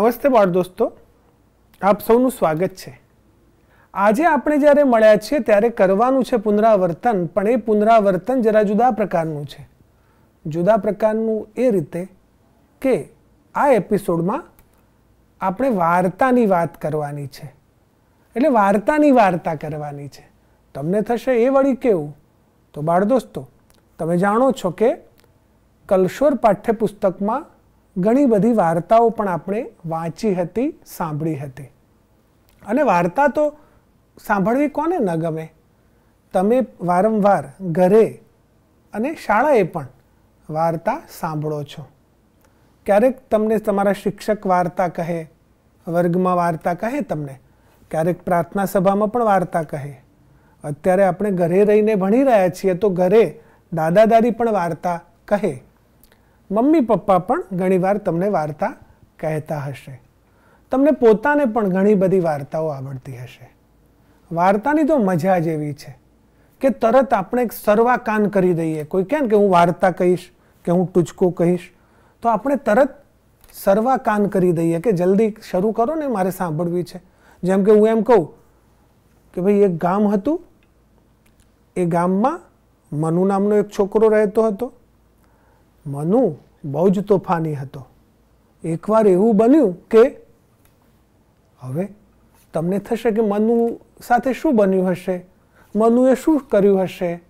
નમસ્તે બાળ દોસ્તો આપ સૌનું સ્વાગત છે આજે આપણે જ્યારે મળ્યા છીએ ત્યારે કરવાનું છે પુનરાવર્તન પણ એ પુનરાવર્તન જરા જુદા પ્રકારનું છે જુદા પ્રકારનું એ રીતે કે આ એપિસોડમાં આપણે વાર્તાની વાત કરવાની છે એટલે વાર્તાની વાર્તા કરવાની છે તમને થશે એ વળી કેવું તો બાળ દોસ્તો તમે જાણો છો કે કલશોર પાઠ્યપુસ્તકમાં ઘણી બધી વાર્તાઓ પણ આપણે વાંચી હતી સાંભળી હતી અને વાર્તા તો સાંભળવી કોને ન ગમે તમે વારંવાર ઘરે અને શાળાએ પણ વાર્તા સાંભળો છો ક્યારેક તમને તમારા શિક્ષક વાર્તા કહે વર્ગમાં વાર્તા કહે તમને ક્યારેક પ્રાર્થના સભામાં પણ વાર્તા કહે અત્યારે આપણે ઘરે રહીને ભણી રહ્યા છીએ તો ઘરે દાદા દાદી પણ વાર્તા કહે મમ્મી પપ્પા પણ ઘણીવાર તમને વાર્તા કહેતા હશે તમને પોતાને પણ ઘણી બધી વાર્તાઓ આવડતી હશે વાર્તાની તો મજા જ એવી છે કે તરત આપણે એક સર્વાકાન કરી દઈએ કોઈ કહે કે હું વાર્તા કહીશ કે હું ટૂચકો કહીશ તો આપણે તરત સર્વાકાન કરી દઈએ કે જલ્દી શરૂ કરો ને મારે સાંભળવી છે જેમ કે હું એમ કહું કે ભાઈ એક ગામ હતું એ ગામમાં મનુ નામનો એક છોકરો રહેતો હતો મનુ બહુ જ તોફાની હતો એકવાર એવું બન્યું કે હવે તમને થશે કે મનુ સાથે શું બન્યું હશે મનુએ શું કર્યું હશે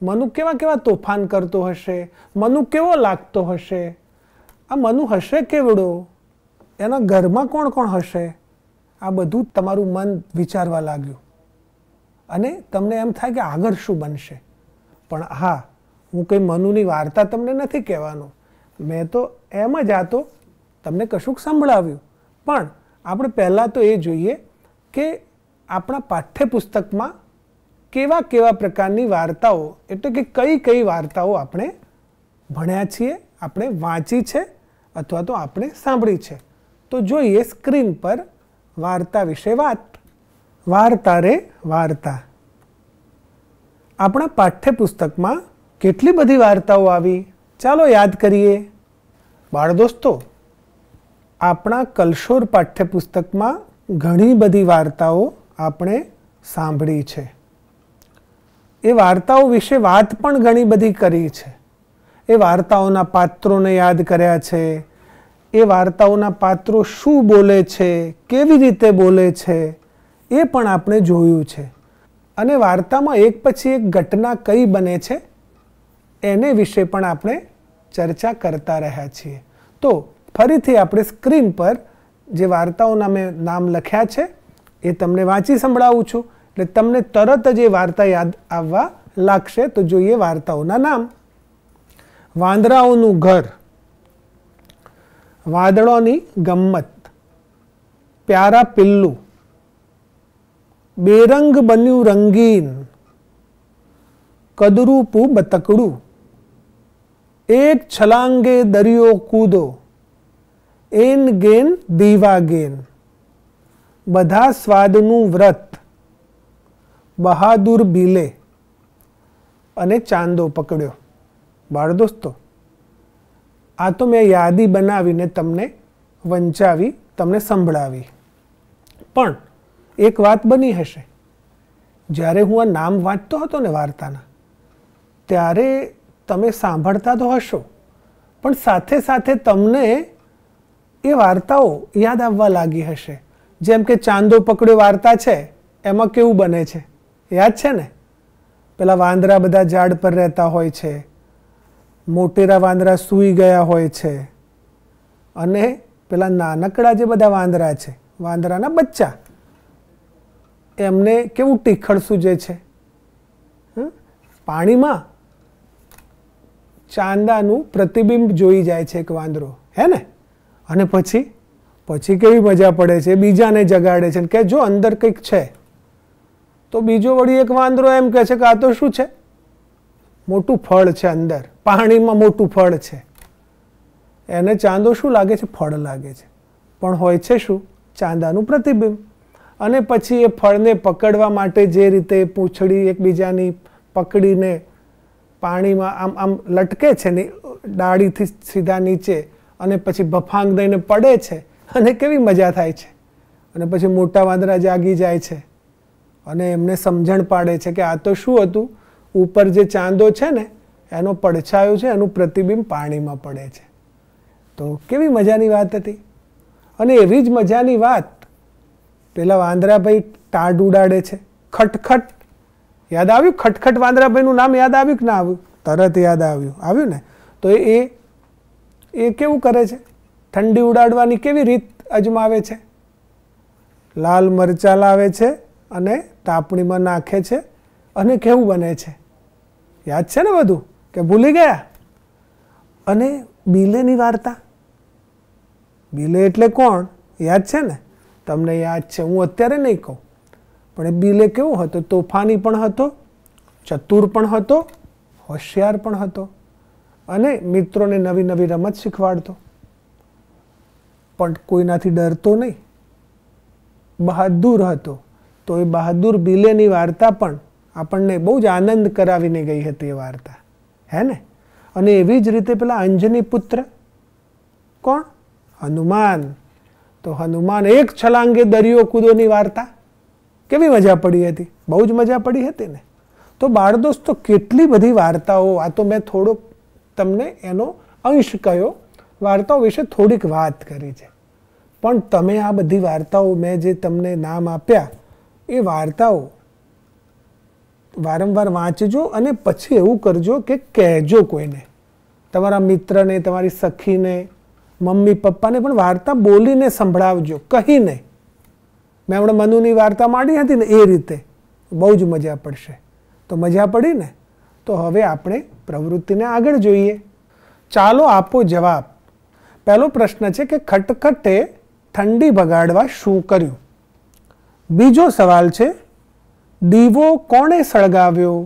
મનુ કેવા કેવા તોફાન કરતો હશે મનુ કેવો લાગતો હશે આ મનુ હશે કેવડો એના ઘરમાં કોણ કોણ હશે આ બધું તમારું મન વિચારવા લાગ્યું અને તમને એમ થાય કે આગળ શું બનશે પણ હા હું કંઈ મનુની વાર્તા તમને નથી કહેવાનો મેં તો એમ જ આ તો તમને કશુંક સંભળાવ્યું પણ આપણે પહેલાં તો એ જોઈએ કે આપણા પાઠ્યપુસ્તકમાં કેવા કેવા પ્રકારની વાર્તાઓ એટલે કે કઈ કઈ વાર્તાઓ આપણે ભણ્યા છીએ આપણે વાંચી છે અથવા તો આપણે સાંભળી છે તો જોઈએ સ્ક્રીન પર વાર્તા વિશે વાત વાર્તા રે વાર્તા આપણા પાઠ્યપુસ્તકમાં કેટલી બધી વાર્તાઓ આવી ચાલો યાદ કરીએ બાળ દોસ્તો આપણા કલશોર પાઠ્યપુસ્તકમાં ઘણી બધી વાર્તાઓ આપણે સાંભળી છે એ વાર્તાઓ વિશે વાત પણ ઘણી બધી કરી છે એ વાર્તાઓના પાત્રોને યાદ કર્યા છે એ વાર્તાઓના પાત્રો શું બોલે છે કેવી રીતે બોલે છે એ પણ આપણે જોયું છે અને વાર્તામાં એક પછી એક ઘટના કઈ બને છે એને વિશે પણ આપણે ચર્ચા કરતા રહ્યા છીએ તો ફરીથી આપણે સ્ક્રીન પર જે વાર્તાઓના મેં નામ લખ્યા છે એ તમને વાંચી સંભળાવું છું એટલે તમને તરત જ એ વાર્તા યાદ આવવા લાગશે તો જોઈએ વાર્તાઓના નામ વાંદરાઓનું ઘર વાદળોની ગમ્મત પ્યારા પિલ્લુ બેરંગ બન્યું રંગીન કદરૂપું બતકડું એક છલાંગે દરિયો કૂદો એન ગેન દીવા ગેન બધા સ્વાદનું વ્રત બહાદુર ભીલે અને ચાંદો પકડ્યો બાળ દોસ્તો આ તો મેં યાદી બનાવીને તમને વંચાવી તમને સંભળાવી પણ એક વાત બની હશે જ્યારે હું આ નામ વાંચતો હતો ને વાર્તાના ત્યારે તમે સાંભળતા તો હશો પણ સાથે સાથે તમને એ વાર્તાઓ યાદ આવવા લાગી હશે જેમ કે ચાંદો પકડ્યો વાર્તા છે એમાં કેવું બને છે યાદ છે ને પેલા વાંદરા બધા ઝાડ પર રહેતા હોય છે મોટેરા વાંદરા સૂઈ ગયા હોય છે અને પેલા નાનકડા જે બધા વાંદરા છે વાંદરાના બચ્ચા એમને કેવું ટીખળ સૂજે છે પાણીમાં ચાંદાનું પ્રતિબિંબ જોઈ જાય છે એક વાંદરો હે ને અને પછી પછી કેવી મજા પડે છે બીજાને જગાડે છે કે જો અંદર કંઈક છે તો બીજો વળી એક વાંદરો એમ કહે છે કે આ તો શું છે મોટું ફળ છે અંદર પાણીમાં મોટું ફળ છે એને ચાંદો શું લાગે છે ફળ લાગે છે પણ હોય છે શું ચાંદાનું પ્રતિબિંબ અને પછી એ ફળને પકડવા માટે જે રીતે પૂંછડી એકબીજાની પકડીને પાણીમાં આમ આમ લટકે છે ને ડાળીથી સીધા નીચે અને પછી બફાંગ દઈને પડે છે અને કેવી મજા થાય છે અને પછી મોટા વાંદરા જાગી જાય છે અને એમને સમજણ પાડે છે કે આ તો શું હતું ઉપર જે ચાંદો છે ને એનો પડછાયો છે એનું પ્રતિબિંબ પાણીમાં પડે છે તો કેવી મજાની વાત હતી અને એવી જ મજાની વાત પેલા વાંદરા ભાઈ ટાઢ ઉડાડે છે ખટખટ યાદ આવ્યું ખટખટ વાંદરાભાઈનું નામ યાદ આવ્યું કે ના આવ્યું તરત યાદ આવ્યું આવ્યું ને તો એ એ કેવું કરે છે ઠંડી ઉડાડવાની કેવી રીત અજમાવે છે લાલ મરચાં લાવે છે અને તાપણીમાં નાખે છે અને કેવું બને છે યાદ છે ને બધું કે ભૂલી ગયા અને બિલેની વાર્તા બિલે એટલે કોણ યાદ છે ને તમને યાદ છે હું અત્યારે નહીં કહું પણ એ બિલે કેવો હતો તોફાની પણ હતો ચતુર પણ હતો હોશિયાર પણ હતો અને મિત્રોને નવી નવી રમત શીખવાડતો પણ કોઈનાથી ડરતો નહીં બહાદુર હતો તો એ બહાદુર બિલેની વાર્તા પણ આપણને બહુ જ આનંદ કરાવીને ગઈ હતી એ વાર્તા હે ને અને એવી જ રીતે પેલા અંજની પુત્ર કોણ હનુમાન તો હનુમાન એક છલાંગે દરિયો કૂદોની વાર્તા કેવી મજા પડી હતી બહુ જ મજા પડી હતી ને તો બાળ દોસ્તો કેટલી બધી વાર્તાઓ આ તો મેં થોડોક તમને એનો અંશ કયો વાર્તાઓ વિશે થોડીક વાત કરી છે પણ તમે આ બધી વાર્તાઓ મેં જે તમને નામ આપ્યા એ વાર્તાઓ વારંવાર વાંચજો અને પછી એવું કરજો કે કહેજો કોઈને તમારા મિત્રને તમારી સખીને મમ્મી પપ્પાને પણ વાર્તા બોલીને સંભળાવજો કહીને મેં હમણાં મનુની વાર્તા માંડી હતી ને એ રીતે બહુ જ મજા પડશે તો મજા પડી ને તો હવે આપણે પ્રવૃત્તિને આગળ જોઈએ ચાલો આપો જવાબ પહેલો પ્રશ્ન છે કે ખટખટે ઠંડી બગાડવા શું કર્યું બીજો સવાલ છે દીવો કોણે સળગાવ્યો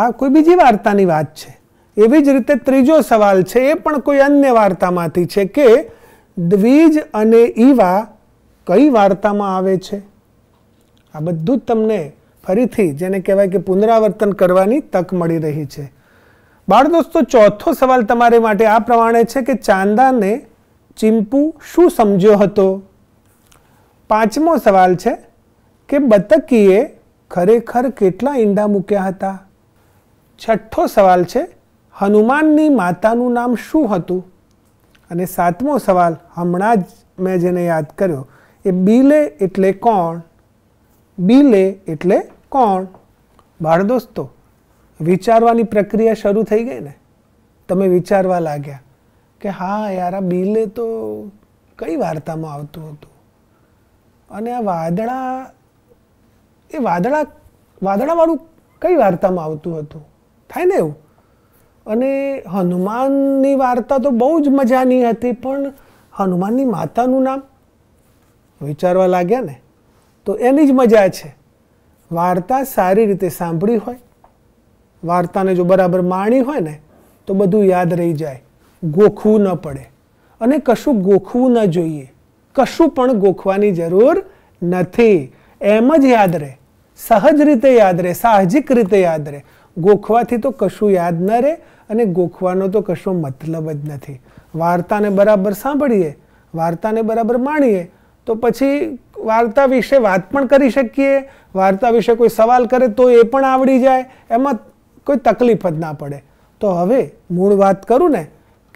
આ કોઈ બીજી વાર્તાની વાત છે એવી જ રીતે ત્રીજો સવાલ છે એ પણ કોઈ અન્ય વાર્તામાંથી છે કે દ્વિજ અને ઈવા કઈ વાર્તામાં આવે છે આ બધું જ તમને ફરીથી જેને કહેવાય કે પુનરાવર્તન કરવાની તક મળી રહી છે બાળ દોસ્તો ચોથો સવાલ તમારે માટે આ પ્રમાણે છે કે ચાંદાને ચીમ્પુ શું સમજ્યો હતો પાંચમો સવાલ છે કે બતકીએ ખરેખર કેટલા ઈંડા મૂક્યા હતા છઠ્ઠો સવાલ છે હનુમાનની માતાનું નામ શું હતું અને સાતમો સવાલ હમણાં જ મેં જેને યાદ કર્યો એ બિલે એટલે કોણ બિલે એટલે કોણ બાળ દોસ્તો વિચારવાની પ્રક્રિયા શરૂ થઈ ગઈ ને તમે વિચારવા લાગ્યા કે હા યાર આ બિલે તો કઈ વાર્તામાં આવતું હતું અને આ વાદળા એ વાદળા વાદળાવાળું કઈ વાર્તામાં આવતું હતું થાય ને એવું અને હનુમાનની વાર્તા તો બહુ જ મજાની હતી પણ હનુમાનની માતાનું નામ વિચારવા લાગ્યા ને તો એની જ મજા છે વાર્તા સારી રીતે સાંભળી હોય વાર્તાને જો બરાબર માણી હોય ને તો બધું યાદ રહી જાય ગોખવું ન પડે અને કશું ગોખવું ન જોઈએ કશું પણ ગોખવાની જરૂર નથી એમ જ યાદ રહે સહજ રીતે યાદ રહે સાહજિક રીતે યાદ રહે ગોખવાથી તો કશું યાદ ન રહે અને ગોખવાનો તો કશો મતલબ જ નથી વાર્તાને બરાબર સાંભળીએ વાર્તાને બરાબર માણીએ તો પછી વાર્તા વિશે વાત પણ કરી શકીએ વાર્તા વિશે કોઈ સવાલ કરે તો એ પણ આવડી જાય એમ મત કોઈ તકલીફ ન પડે તો હવે મૂળ વાત કરું ને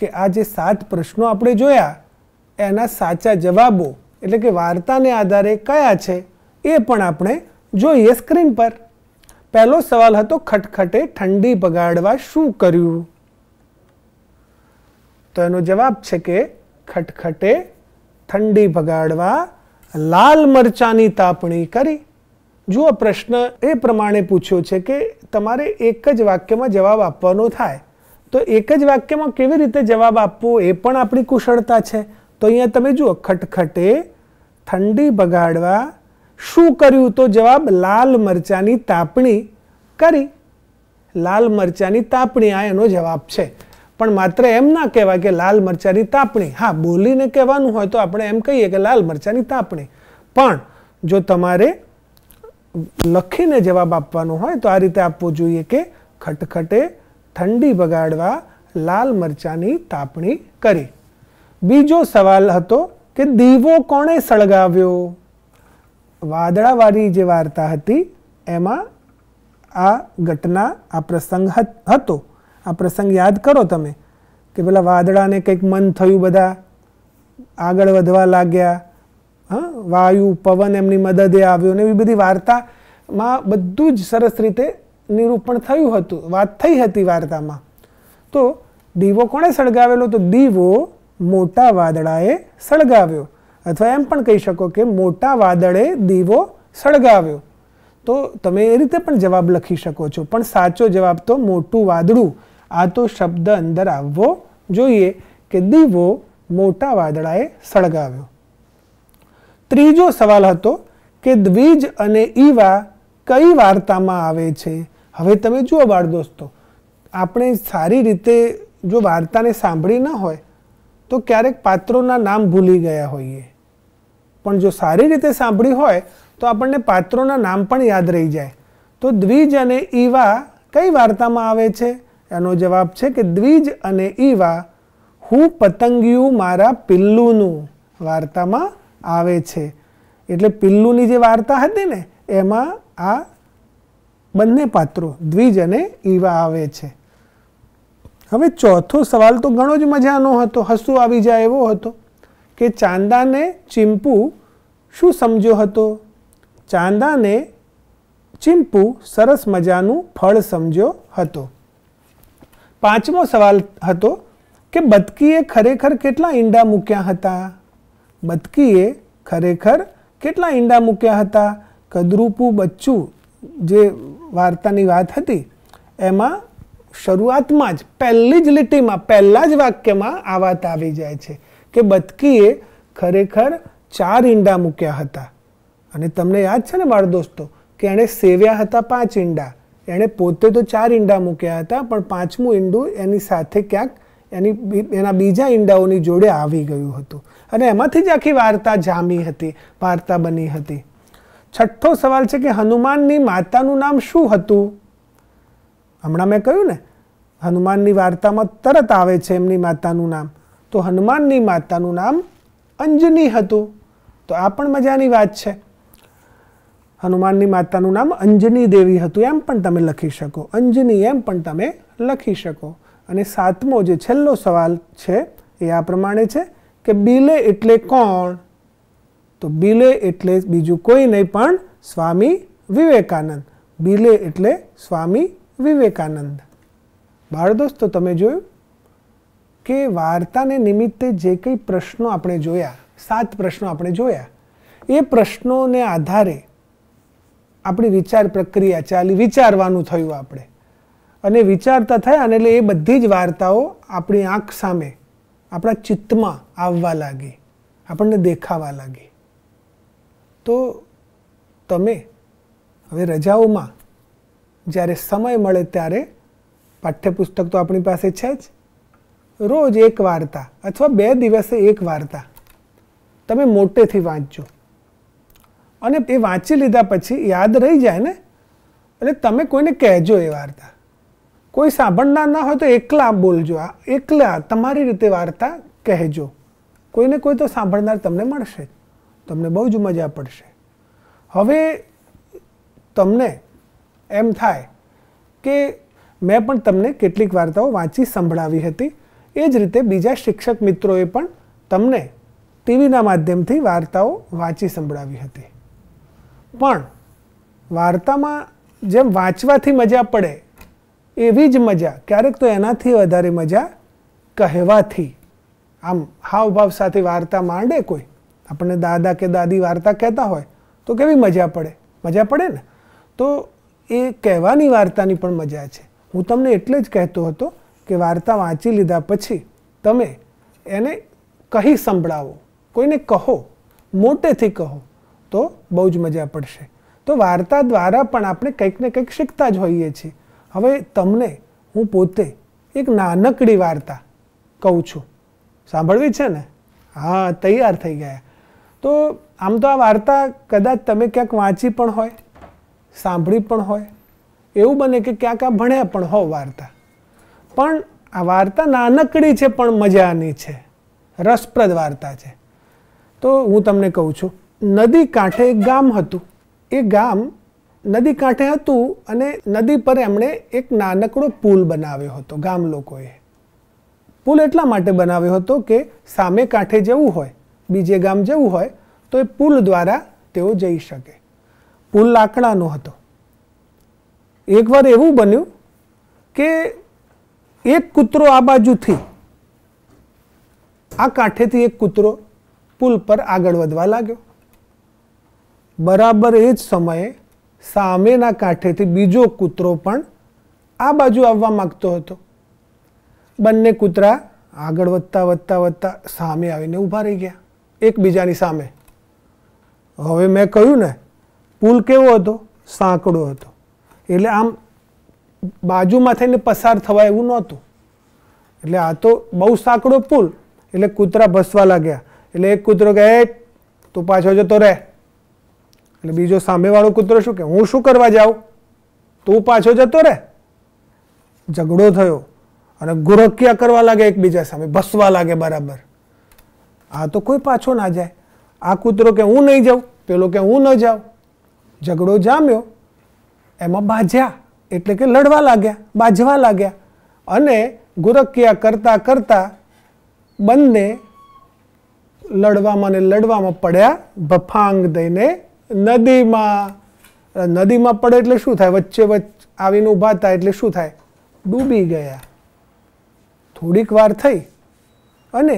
કે આ જે સાત પ્રશ્નો આપણે જોયા એના સાચા જવાબો એટલે કે વાર્તાને આધારે કયા છે એ પણ આપણે જોઈએ સ્ક્રીન પર પહેલો સવાલ હતો ખટખટે ઠંડી બગાડવા શું કર્યું તનો જવાબ છે કે ખટખટે ઠંડી ભગાડવા લાલ મરચાની તાપણી કરી જુઓ પ્રશ્ન એ પ્રમાણે પૂછ્યો છે કે તમારે એક જ વાક્યમાં જવાબ આપવાનો થાય તો એક જ વાક્યમાં કેવી રીતે જવાબ આપવો એ પણ આપણી કુશળતા છે તો અહીંયા તમે જુઓ ખટખટે ઠંડી બગાડવા શું કર્યું તો જવાબ લાલ મરચાની તાપણી કરી લાલ મરચાની તાપણી આ એનો જવાબ છે પણ માત્ર એમ ના કહેવાય કે લાલ મરચાની તાપણી હા બોલીને કહેવાનું હોય તો આપણે એમ કહીએ કે લાલ મરચાની તાપણી પણ જો તમારે લખીને જવાબ આપવાનો હોય તો આ રીતે આપવો જોઈએ કે ખટખટે ઠંડી બગાડવા લાલ મરચાની તાપણી કરી બીજો સવાલ હતો કે દીવો કોણે સળગાવ્યો વાદળાવાળી જે વાર્તા હતી એમાં આ ઘટના આ પ્રસંગ હતો આ પ્રસંગ યાદ કરો તમે કે પેલા વાદળાને કંઈક મન થયું બધા આગળ વધવા લાગ્યા હં વાયુ પવન એમની મદદે આવ્યો ને એવી બધી વાર્તામાં બધું જ સરસ રીતે નિરૂપણ થયું હતું વાત થઈ હતી વાર્તામાં તો દીવો કોણે સળગાવેલો તો દીવો મોટા વાદળાએ સળગાવ્યો અથવા એમ પણ કહી શકો કે મોટા વાદળે દીવો સળગાવ્યો તો તમે એ રીતે પણ જવાબ લખી શકો છો પણ સાચો જવાબ તો મોટું વાદળું આ તો શબ્દ અંદર આવવો જોઈએ કે દીવો મોટા વાદળાએ સળગાવ્યો ત્રીજો સવાલ હતો કે દ્વિજ અને ઈવા કઈ વાર્તામાં આવે છે હવે તમે જુઓ બાળ દોસ્તો આપણે સારી રીતે જો વાર્તાને સાંભળી ન હોય તો ક્યારેક પાત્રોના નામ ભૂલી ગયા હોઈએ પણ જો સારી રીતે સાંભળી હોય તો આપણને પાત્રોના નામ પણ યાદ રહી જાય તો દ્વિજ અને ઈવા કઈ વાર્તામાં આવે છે એનો જવાબ છે કે દ્વિજ અને ઈવા હું પતંગિયું મારા પિલ્લુનું વાર્તામાં આવે છે એટલે પિલ્લુની જે વાર્તા હતી ને એમાં આ બંને પાત્રો દ્વિજ અને ઈવા આવે છે હવે ચોથો સવાલ તો ઘણો જ મજાનો હતો હસું આવી જાય એવો હતો કે ચાંદાને ચિંપુ શું સમજ્યો હતો ચાંદાને ચિંપુ સરસ મજાનું ફળ સમજ્યો હતો પાંચમો સવાલ હતો કે બતકીએ ખરેખર કેટલા ઈંડા મૂક્યા હતા બતકીએ ખરેખર કેટલા ઈંડા મૂક્યા હતા કદરૂપુ બચ્ચું જે વાર્તાની વાત હતી એમાં શરૂઆતમાં જ પહેલી જ લીટીમાં પહેલાં જ વાક્યમાં આ વાત આવી જાય છે કે બતકીએ ખરેખર ચાર ઈંડા મૂક્યા હતા અને તમને યાદ છે ને બાળ દોસ્તો કે એણે સેવ્યા હતા પાંચ ઈંડા એણે પોતે તો ચાર ઈંડા મૂક્યા હતા પણ પાંચમું ઈંડું એની સાથે ક્યાંક એની એના બીજા ઈંડાઓની જોડે આવી ગયું હતું અને એમાંથી જ આખી વાર્તા જામી હતી વાર્તા બની હતી છઠ્ઠો સવાલ છે કે હનુમાનની માતાનું નામ શું હતું હમણાં મેં કહ્યું ને હનુમાનની વાર્તામાં તરત આવે છે એમની માતાનું નામ તો હનુમાનની માતાનું નામ અંજની હતું તો આ પણ મજાની વાત છે હનુમાનની માતાનું નામ અંજની દેવી હતું એમ પણ તમે લખી શકો અંજની એમ પણ તમે લખી શકો અને સાતમો જે છેલ્લો સવાલ છે એ આ પ્રમાણે છે કે બિલે એટલે કોણ તો બિલે એટલે બીજું કોઈ નહીં પણ સ્વામી વિવેકાનંદ બિલે એટલે સ્વામી વિવેકાનંદ બાળ દોસ્તો તમે જોયું કે વાર્તાને નિમિત્તે જે કંઈ પ્રશ્નો આપણે જોયા સાત પ્રશ્નો આપણે જોયા એ પ્રશ્નોને આધારે આપણી વિચાર પ્રક્રિયા ચાલી વિચારવાનું થયું આપણે અને વિચારતા થયા અને એટલે એ બધી જ વાર્તાઓ આપણી આંખ સામે આપણા ચિત્તમાં આવવા લાગી આપણને દેખાવા લાગી તો તમે હવે રજાઓમાં જ્યારે સમય મળે ત્યારે પાઠ્યપુસ્તક તો આપણી પાસે છે જ રોજ એક વાર્તા અથવા બે દિવસે એક વાર્તા તમે મોટેથી વાંચજો અને એ વાંચી લીધા પછી યાદ રહી જાય ને એટલે તમે કોઈને કહેજો એ વાર્તા કોઈ સાંભળનાર ના હોય તો એકલા બોલજો આ એકલા તમારી રીતે વાર્તા કહેજો કોઈને કોઈ તો સાંભળનાર તમને મળશે તમને બહુ જ મજા પડશે હવે તમને એમ થાય કે મેં પણ તમને કેટલીક વાર્તાઓ વાંચી સંભળાવી હતી એ જ રીતે બીજા શિક્ષક મિત્રોએ પણ તમને ટીવીના માધ્યમથી વાર્તાઓ વાંચી સંભળાવી હતી પણ વાર્તામાં જેમ વાંચવાથી મજા પડે એવી જ મજા ક્યારેક તો એનાથી વધારે મજા કહેવાથી આમ હાવભાવ સાથે વાર્તા માંડે કોઈ આપણને દાદા કે દાદી વાર્તા કહેતા હોય તો કેવી મજા પડે મજા પડે ને તો એ કહેવાની વાર્તાની પણ મજા છે હું તમને એટલે જ કહેતો હતો કે વાર્તા વાંચી લીધા પછી તમે એને કહી સંભળાવો કોઈને કહો મોટેથી કહો તો બહુ જ મજા પડશે તો વાર્તા દ્વારા પણ આપણે કંઈક ને કંઈક શીખતા જ હોઈએ છીએ હવે તમને હું પોતે એક નાનકડી વાર્તા કહું છું સાંભળવી છે ને હા તૈયાર થઈ ગયા તો આમ તો આ વાર્તા કદાચ તમે ક્યાંક વાંચી પણ હોય સાંભળી પણ હોય એવું બને કે ક્યાંક આ ભણ્યા પણ હો વાર્તા પણ આ વાર્તા નાનકડી છે પણ મજાની છે રસપ્રદ વાર્તા છે તો હું તમને કહું છું નદી કાંઠે એક ગામ હતું એ ગામ નદી કાંઠે હતું અને નદી પર એમણે એક નાનકડો પુલ બનાવ્યો હતો ગામ લોકોએ પુલ એટલા માટે બનાવ્યો હતો કે સામે કાંઠે જવું હોય બીજે ગામ જવું હોય તો એ પુલ દ્વારા તેઓ જઈ શકે પુલ લાકડાનો હતો એકવાર એવું બન્યું કે એક કૂતરો આ બાજુથી આ કાંઠેથી એક કૂતરો પુલ પર આગળ વધવા લાગ્યો બરાબર એ જ સમયે સામેના કાંઠેથી બીજો કૂતરો પણ આ બાજુ આવવા માગતો હતો બંને કૂતરા આગળ વધતા વધતા વધતા સામે આવીને ઊભા રહી ગયા એકબીજાની સામે હવે મેં કહ્યું ને પુલ કેવો હતો સાંકડો હતો એટલે આમ બાજુમાં થઈને પસાર થવાય એવું નહોતું એટલે આ તો બહુ સાંકડો પુલ એટલે કૂતરા ભસવા લાગ્યા એટલે એક કૂતરો કહે તો પાછો જતો રહે એટલે બીજો સામેવાળો કૂતરો શું કે હું શું કરવા જાઉં તું પાછો જતો રહે ઝઘડો થયો અને ગુરક્યા કરવા લાગે એકબીજા સામે ભસવા લાગે બરાબર આ તો કોઈ પાછો ના જાય આ કૂતરો કે હું નહીં જાઉં પેલો કે હું ન જાઉં ઝઘડો જામ્યો એમાં બાજ્યા એટલે કે લડવા લાગ્યા બાજવા લાગ્યા અને ગુરક્યા કરતા કરતાં બંને લડવામાં ને લડવામાં પડ્યા ભફાંગ દઈને નદીમાં નદીમાં પડે એટલે શું થાય વચ્ચે વચ્ચે આવીને ઊભા થાય એટલે શું થાય ડૂબી ગયા થોડીક વાર થઈ અને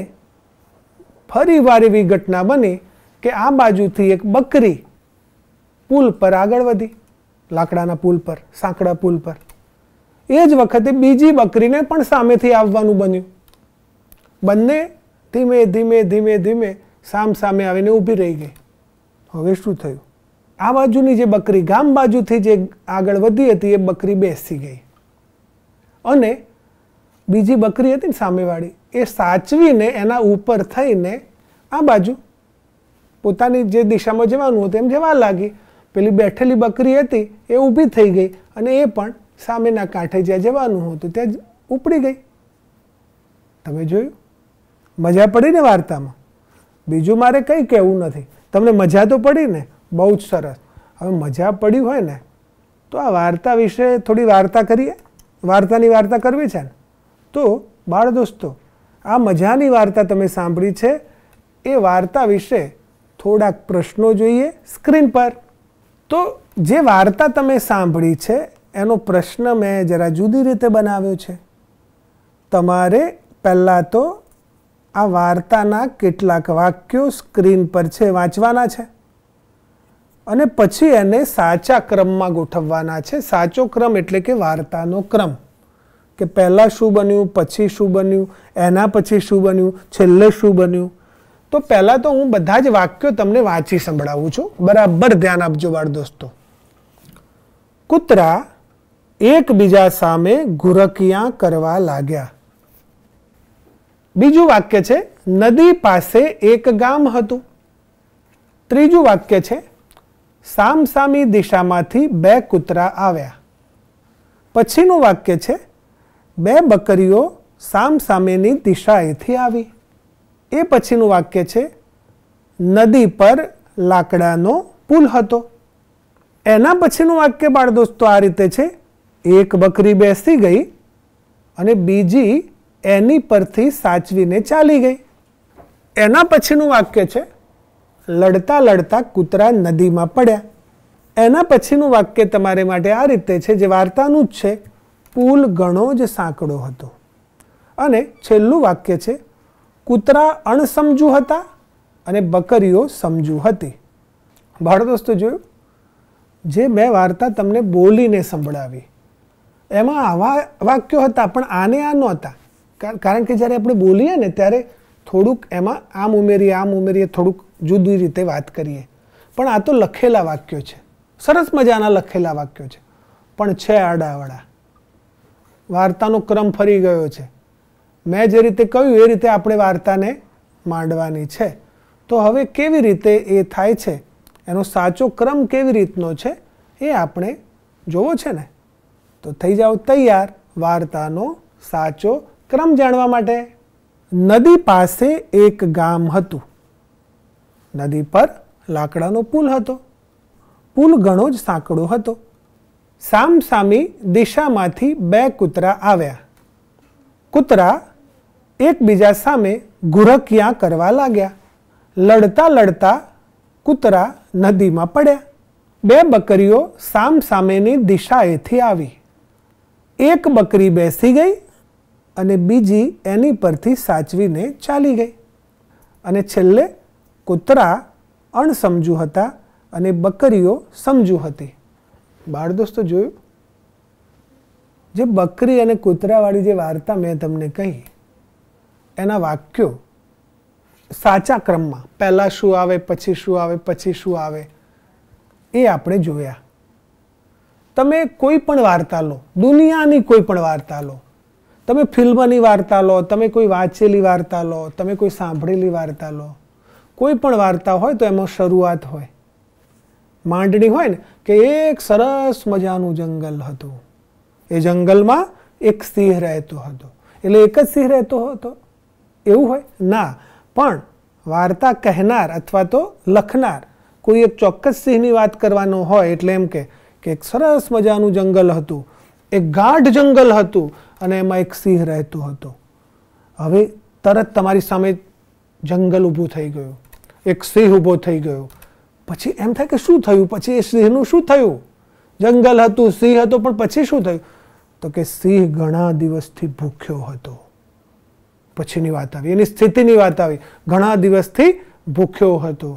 ફરી વાર એવી ઘટના બની કે આ બાજુથી એક બકરી પુલ પર આગળ વધી લાકડાના પુલ પર સાંકડા પુલ પર એ જ વખતે બીજી બકરીને પણ સામેથી આવવાનું બન્યું બંને ધીમે ધીમે ધીમે ધીમે સામ સામે આવીને ઊભી રહી ગઈ હવે શું થયું આ બાજુની જે બકરી ગામ બાજુથી જે આગળ વધી હતી એ બકરી બેસી ગઈ અને બીજી બકરી હતી ને સામેવાળી એ સાચવીને એના ઉપર થઈને આ બાજુ પોતાની જે દિશામાં જવાનું હતું એમ જવા લાગી પેલી બેઠેલી બકરી હતી એ ઊભી થઈ ગઈ અને એ પણ સામેના કાંઠે જ્યાં જવાનું હતું ત્યાં જ ઉપડી ગઈ તમે જોયું મજા પડી ને વાર્તામાં બીજું મારે કંઈ કહેવું નથી તમને મજા તો પડી ને બહુ જ સરસ હવે મજા પડી હોય ને તો આ વાર્તા વિશે થોડી વાર્તા કરીએ વાર્તાની વાર્તા કરવી છે ને તો બાળ દોસ્તો આ મજાની વાર્તા તમે સાંભળી છે એ વાર્તા વિશે થોડાક પ્રશ્નો જોઈએ સ્ક્રીન પર તો જે વાર્તા તમે સાંભળી છે એનો પ્રશ્ન મેં જરા જુદી રીતે બનાવ્યો છે તમારે પહેલાં તો આ વાર્તાના કેટલાક વાક્યો સ્ક્રીન પર છે વાંચવાના છે અને પછી એને સાચા ક્રમમાં ગોઠવવાના છે સાચો ક્રમ એટલે કે વાર્તાનો ક્રમ કે પહેલાં શું બન્યું પછી શું બન્યું એના પછી શું બન્યું છેલ્લે શું બન્યું તો પહેલાં તો હું બધા જ વાક્યો તમને વાંચી સંભળાવું છું બરાબર ધ્યાન આપજો બાળ દોસ્તો કૂતરા એકબીજા સામે ઘુરકિયા કરવા લાગ્યા બીજું વાક્ય છે નદી પાસે એક ગામ હતું ત્રીજું વાક્ય છે સામસામી દિશામાંથી બે કૂતરા આવ્યા પછીનું વાક્ય છે બે બકરીઓ સામસામેની દિશાએથી આવી એ પછીનું વાક્ય છે નદી પર લાકડાનો પુલ હતો એના પછીનું વાક્ય બાળ દોસ્તો આ રીતે છે એક બકરી બેસી ગઈ અને બીજી એની પરથી સાચવીને ચાલી ગઈ એના પછીનું વાક્ય છે લડતા લડતા કૂતરા નદીમાં પડ્યા એના પછીનું વાક્ય તમારે માટે આ રીતે છે જે વાર્તાનું જ છે પુલ ઘણો જ સાંકડો હતો અને છેલ્લું વાક્ય છે કૂતરા અણસમજુ હતા અને બકરીઓ સમજુ હતી ભાડો દોસ્તો જોયું જે મેં વાર્તા તમને બોલીને સંભળાવી એમાં આવા વાક્યો હતા પણ આને આ નહોતા કારણ કે જ્યારે આપણે બોલીએ ને ત્યારે થોડુંક એમાં આમ ઉમેરીએ આમ ઉમેરીએ થોડુંક જુદી રીતે વાત કરીએ પણ આ તો લખેલા વાક્યો છે સરસ મજાના લખેલા વાક્યો છે પણ છે આડાવાળા વાર્તાનો ક્રમ ફરી ગયો છે મેં જે રીતે કહ્યું એ રીતે આપણે વાર્તાને માંડવાની છે તો હવે કેવી રીતે એ થાય છે એનો સાચો ક્રમ કેવી રીતનો છે એ આપણે જોવો છે ને તો થઈ જાઓ તૈયાર વાર્તાનો સાચો ક્રમ જાણવા માટે નદી પાસે એક ગામ હતું નદી પર લાકડાનો પુલ હતો પુલ ઘણો જ સાંકડો હતો સામસામી દિશામાંથી બે કૂતરા આવ્યા કૂતરા એકબીજા સામે ઘુરકિયા કરવા લાગ્યા લડતા લડતા કૂતરા નદીમાં પડ્યા બે બકરીઓ સામસામેની દિશાએથી આવી એક બકરી બેસી ગઈ અને બીજી એની પરથી સાચવીને ચાલી ગઈ અને છેલ્લે કૂતરા અણસમજુ હતા અને બકરીઓ સમજુ હતી બાળ દોસ્તો જોયું જે બકરી અને કૂતરાવાળી જે વાર્તા મેં તમને કહી એના વાક્યો સાચા ક્રમમાં પહેલાં શું આવે પછી શું આવે પછી શું આવે એ આપણે જોયા તમે કોઈ પણ વાર્તા લો દુનિયાની કોઈ પણ વાર્તા લો તમે ફિલ્મની વાર્તા લો તમે કોઈ વાંચેલી વાર્તા લો તમે કોઈ સાંભળેલી વાર્તા લો કોઈ પણ વાર્તા હોય તો એમાં શરૂઆત હોય માંડણી હોય ને કે એક સરસ મજાનું જંગલ હતું એ જંગલમાં એક સિંહ રહેતો હતો એટલે એક જ સિંહ રહેતો હતો એવું હોય ના પણ વાર્તા કહેનાર અથવા તો લખનાર કોઈ એક ચોક્કસ સિંહની વાત કરવાનો હોય એટલે એમ કે એક સરસ મજાનું જંગલ હતું એક ગાઢ જંગલ હતું અને એમાં એક સિંહ રહેતો હતો હવે તરત તમારી સામે જંગલ ઊભું થઈ ગયું એક સિંહ ઊભો થઈ ગયો પછી એમ થાય કે શું થયું પછી એ સિંહનું શું થયું જંગલ હતું સિંહ હતો પણ પછી શું થયું તો કે સિંહ ઘણા દિવસથી ભૂખ્યો હતો પછીની વાત આવી એની સ્થિતિની વાત આવી ઘણા દિવસથી ભૂખ્યો હતો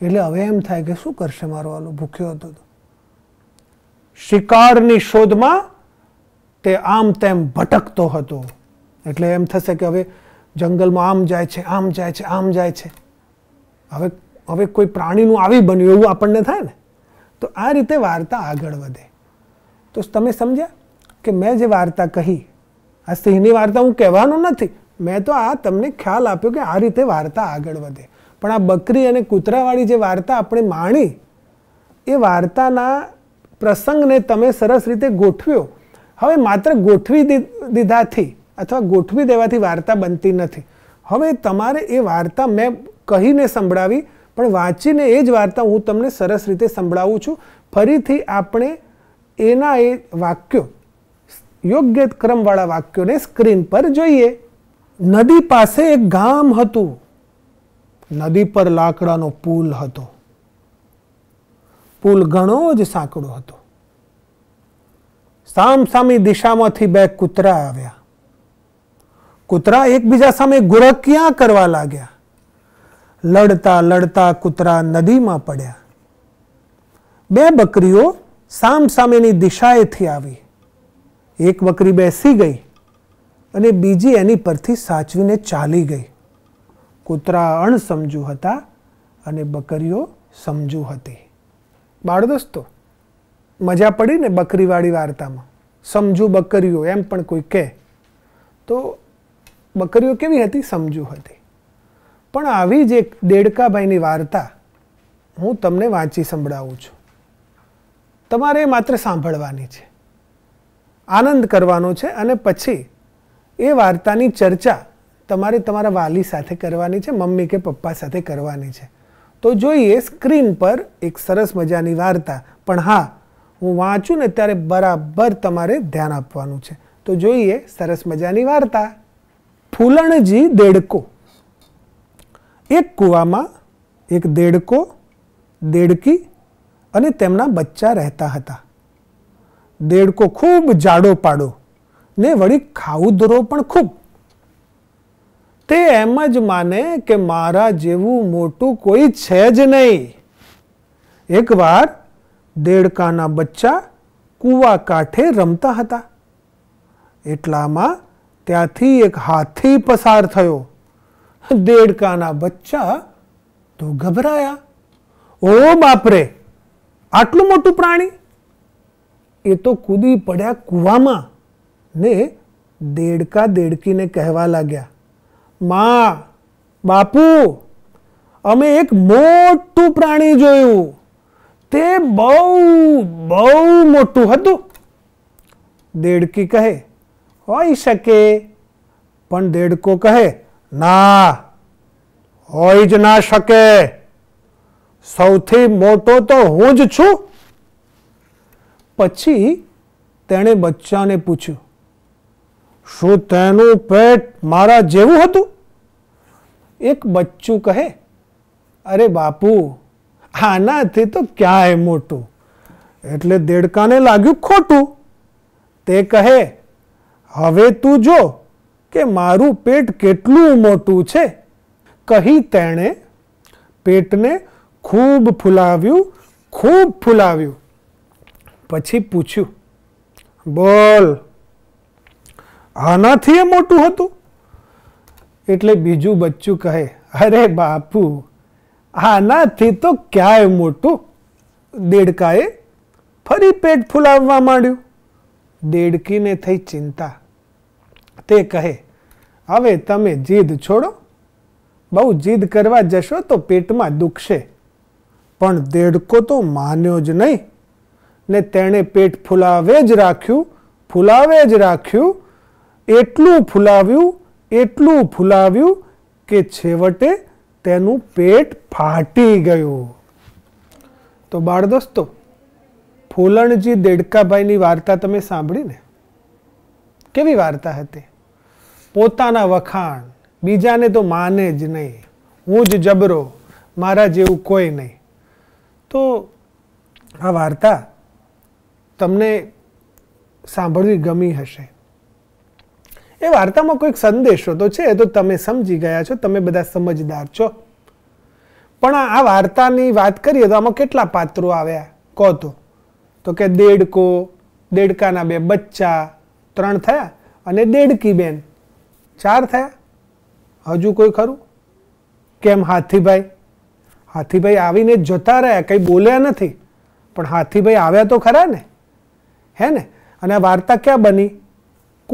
એટલે હવે એમ થાય કે શું કરશે મારો આલો ભૂખ્યો હતો શિકારની શોધમાં તે આમ તેમ ભટકતો હતો એટલે એમ થશે કે હવે જંગલમાં આમ જાય છે આમ જાય છે આમ જાય છે હવે હવે કોઈ પ્રાણીનું આવી બન્યું એવું આપણને થાય ને તો આ રીતે વાર્તા આગળ વધે તો તમે સમજ્યા કે મેં જે વાર્તા કહી આ સિંહની વાર્તા હું કહેવાનું નથી મેં તો આ તમને ખ્યાલ આપ્યો કે આ રીતે વાર્તા આગળ વધે પણ આ બકરી અને કૂતરાવાળી જે વાર્તા આપણે માણી એ વાર્તાના પ્રસંગને તમે સરસ રીતે ગોઠવ્યો હવે માત્ર ગોઠવી દીધાથી અથવા ગોઠવી દેવાથી વાર્તા બનતી નથી હવે તમારે એ વાર્તા મેં કહીને સંભડાવી પણ વાચીને એ જ વાર્તા હું તમને સરસ રીતે સંભડાવું છું ફરીથી આપણે એના એ વાક્યો યોગ્ય ક્રમવાળા વાક્યો ને સ્ક્રીન પર જોઈએ નદી પાસે એક ગામ હતું નદી પર લાકડાનો પુલ હતો પુલ ઘણો જ સાકડો હતો સામ સામે દિશામાંથી બે કૂતરા આવ્યા કૂતરા એકબીજા સામે गुरક્યા કરવા લાગ્યા લડતા લડતા કૂતરા નદીમાં પડ્યા બે બકરીઓ સામ સામેની દિશાએથી આવી એક બકરી બેસી ગઈ અને બીજી એની પરથી સાચવીને ચાલી ગઈ કૂતરા અણસમજુ હતા અને બકરીઓ સમજુ હતી બાળ દોસ્તો મજા પડી ને બકરીવાળી વાર્તામાં સમજુ બકરીઓ એમ પણ કોઈ કહે તો બકરીઓ કેવી હતી સમજુ હતી પણ આવી જ એક દેડકાભાઈની વાર્તા હું તમને વાંચી સંભળાવું છું તમારે માત્ર સાંભળવાની છે આનંદ કરવાનો છે અને પછી એ વાર્તાની ચર્ચા તમારે તમારા વાલી સાથે કરવાની છે મમ્મી કે પપ્પા સાથે કરવાની છે તો જોઈએ સ્ક્રીન પર એક સરસ મજાની વાર્તા પણ હા હું વાંચું ને ત્યારે બરાબર તમારે ધ્યાન આપવાનું છે તો જોઈએ સરસ મજાની વાર્તા ફૂલણજી દેડકો એક કૂવામાં એક દેડકો દેડકી અને તેમના બચ્ચા રહેતા હતા દેડકો ખૂબ જાડો પાડો ને વળી ખાઉદરો પણ ખૂબ તે એમ જ માને કે મારા જેવું મોટું કોઈ છે જ નહીં એકવાર દેડકાના બચ્ચા કૂવા કાંઠે રમતા હતા એટલામાં ત્યાંથી એક હાથી પસાર થયો डेढ़ કાના બચ્ચા તો ગભરાયા ઓ બાપરે આટલું મોટું પ્રાણી એ તો કૂદી પડ્યા કૂવામાં ને દેડકા દેડકીને કહેવા લાગ્યા મા બાપુ અમે એક મોટું પ્રાણી જોયું તે બહુ બહુ મોટું હતું દેડકી કહે હોઈ શકે પણ દેડકો કહે ના હોય જ ના શકે સૌથી મોટો તો હું જ છું પછી તેણે બચ્ચાને પૂછ્યું શું તેનું પેટ મારા જેવું હતું એક બચ્ચું કહે અરે બાપુ આનાથી તો ક્યાંય મોટું એટલે દેડકાને લાગ્યું ખોટું તે કહે હવે તું જો કે મારું પેટ કેટલું મોટું છે કહી તેણે પેટને ખૂબ ફૂલાવ્યું ખૂબ ફૂલાવ્યું પછી પૂછ્યું બોલ આનાથી એ મોટું હતું એટલે બીજું બચ્ચું કહે અરે બાપુ આનાથી તો ક્યાંય મોટું દેડકાએ ફરી પેટ ફૂલાવવા માંડ્યું દેડકીને થઈ ચિંતા તે કહે હવે તમે જીદ છોડો બહુ જીદ કરવા જશો તો પેટમાં દુખશે પણ દેડકો તો માન્યો જ નહીં ને તેણે પેટ ફુલાવે જ રાખ્યું ફુલાવે જ રાખ્યું એટલું ફુલાવ્યું એટલું ફુલાવ્યું કે છેવટે તેનું પેટ ફાટી ગયું તો બાળ દોસ્તો ફૂલણજી દેડકાભાઈની વાર્તા તમે સાંભળીને કેવી વાર્તા હતી પોતાના વખાણ બીજાને તો માને જ નહીં હું જ જબરો મારા જેવું કોઈ નહીં તો આ વાર્તા તમને સાંભળવી ગમી હશે એ વાર્તામાં કોઈક સંદેશો તો છે એ તો તમે સમજી ગયા છો તમે બધા સમજદાર છો પણ આ વાર્તાની વાત કરીએ તો આમાં કેટલા પાત્રો આવ્યા કહો તો તો કે દેડકો દેડકાના બે બચ્ચા ત્રણ થયા અને દેડકી બેન ચાર થયા હજુ કોઈ ખરું કેમ હાથીભાઈ હાથીભાઈ આવીને જતા રહ્યા કંઈ બોલ્યા નથી પણ હાથીભાઈ આવ્યા તો ખરા ને હે ને અને આ વાર્તા ક્યાં બની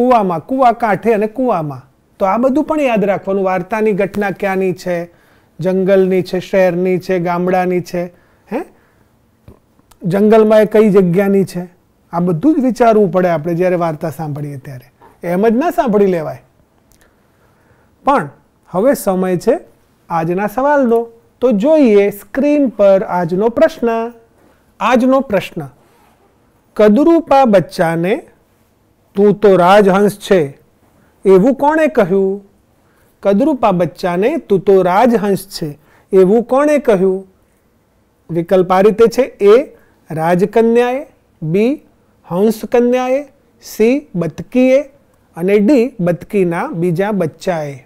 કૂવામાં કૂવા કાંઠે અને કૂવામાં તો આ બધું પણ યાદ રાખવાનું વાર્તાની ઘટના ક્યાંની છે જંગલની છે શહેરની છે ગામડાની છે હે જંગલમાં એ કઈ જગ્યાની છે આ બધું જ વિચારવું પડે આપણે જ્યારે વાર્તા સાંભળીએ ત્યારે એમ જ ના સાંભળી લેવાય પણ હવે સમય છે આજના સવાલનો તો જોઈએ સ્ક્રીન પર આજનો પ્રશ્ન આજનો પ્રશ્ન કદરૂપા બચ્ચાને તું તો રાજહંસ છે એવું કોણે કહ્યું કદરૂપા બચ્ચાને તું તો રાજહંસ છે એવું કોણે કહ્યું વિકલ્પ આ રીતે છે એ રાજકન્યાએ બી હંસકન્યાએ સી બતકીએ અને ડી બતકીના બીજા બચ્ચાએ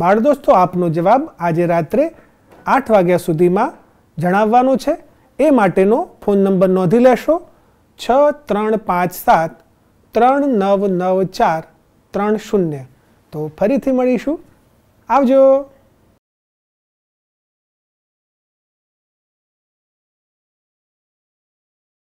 બાળ દોસ્તો આપનો જવાબ આજે રાત્રે આઠ વાગ્યા સુધીમાં જણાવવાનો છે એ માટેનો ફોન નંબર નોંધી લેશો છ ત્રણ પાંચ સાત ત્રણ નવ નવ ચાર ત્રણ શૂન્ય તો ફરીથી મળીશું આવજો